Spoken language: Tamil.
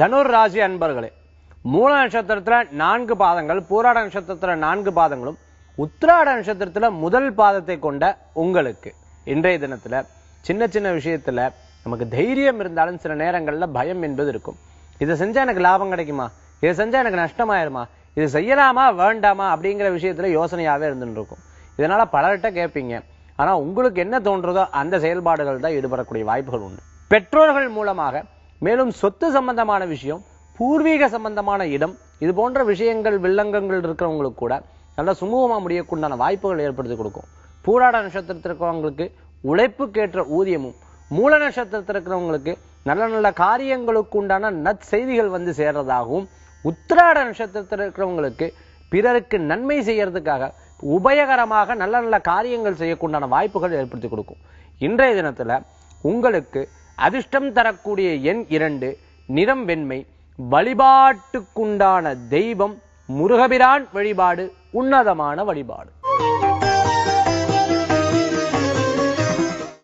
தனுர் ராசி அன்பர்களே மூல நட்சத்திரத்தில் நான்கு பாதங்கள் பூராட நட்சத்திரத்தில் நான்கு பாதங்களும் உத்திராட நட்சத்திரத்தில் முதல் பாதத்தை கொண்ட உங்களுக்கு இன்றைய தினத்தில் சின்ன சின்ன விஷயத்தில் நமக்கு தைரியம் இருந்தாலும் சில நேரங்களில் பயம் என்பது இருக்கும் இதை செஞ்சால் எனக்கு லாபம் கிடைக்குமா இதை செஞ்சால் எனக்கு நஷ்டமாயிருமா இது செய்யலாமா வேண்டாமா அப்படிங்கிற விஷயத்தில் யோசனையாகவே இருந்துட்டு இருக்கும் இதனால் பலர்கிட்ட கேட்பீங்க ஆனால் உங்களுக்கு என்ன தோன்றுதோ அந்த செயல்பாடுகள் தான் ஈடுபடக்கூடிய வாய்ப்புகள் உண்டு பெற்றோர்கள் மூலமாக மேலும் சொத்து சம்பந்தமான விஷயம் பூர்வீக சம்பந்தமான இடம் இது போன்ற விஷயங்கள் வில்லங்கங்கள் இருக்கிறவங்களுக்கு கூட நல்லா சுமூகமாக முடியக்குண்டான வாய்ப்புகள் ஏற்படுத்தி கொடுக்கும் பூராட நட்சத்திரத்தில் இருக்கிறவங்களுக்கு உழைப்புக்கேற்ற ஊதியமும் மூல நட்சத்திரத்தில் இருக்கிறவங்களுக்கு நல்ல நல்ல காரியங்களுக்கு உண்டான நற்செய்திகள் வந்து சேர்றதாகவும் உத்திராட நட்சத்திரத்தில் இருக்கிறவங்களுக்கு பிறருக்கு நன்மை செய்யறதுக்காக உபயகரமாக நல்ல நல்ல காரியங்கள் செய்யக்குண்டான வாய்ப்புகள் ஏற்படுத்தி கொடுக்கும் இன்றைய தினத்தில் உங்களுக்கு அதிர்ஷ்டம் தரக்கூடிய எண் இரண்டு நிறம் வெண்மை வழிபாட்டுக்குண்டான தெய்வம் முருகபிரான் வழிபாடு உன்னதமான வழிபாடு